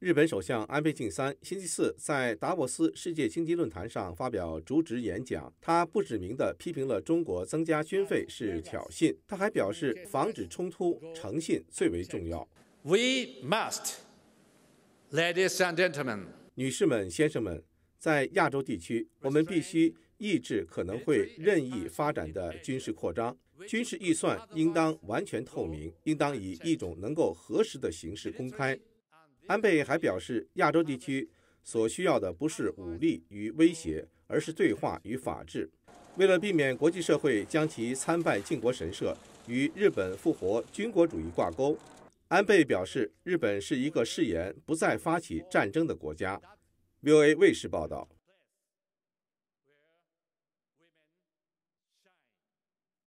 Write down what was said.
日本首相安倍晋三星期四在达沃斯世界经济论坛上发表主旨演讲，他不指名的批评了中国增加军费是挑衅。他还表示，防止冲突、诚信最为重要。We must, ladies and gentlemen，女士们、先生们，在亚洲地区，我们必须抑制可能会任意发展的军事扩张。军事预算应当完全透明，应当以一种能够核实的形式公开。安倍还表示，亚洲地区所需要的不是武力与威胁，而是对话与法治。为了避免国际社会将其参拜靖国神社与日本复活军国主义挂钩，安倍表示，日本是一个誓言不再发起战争的国家。VOA 卫视报道。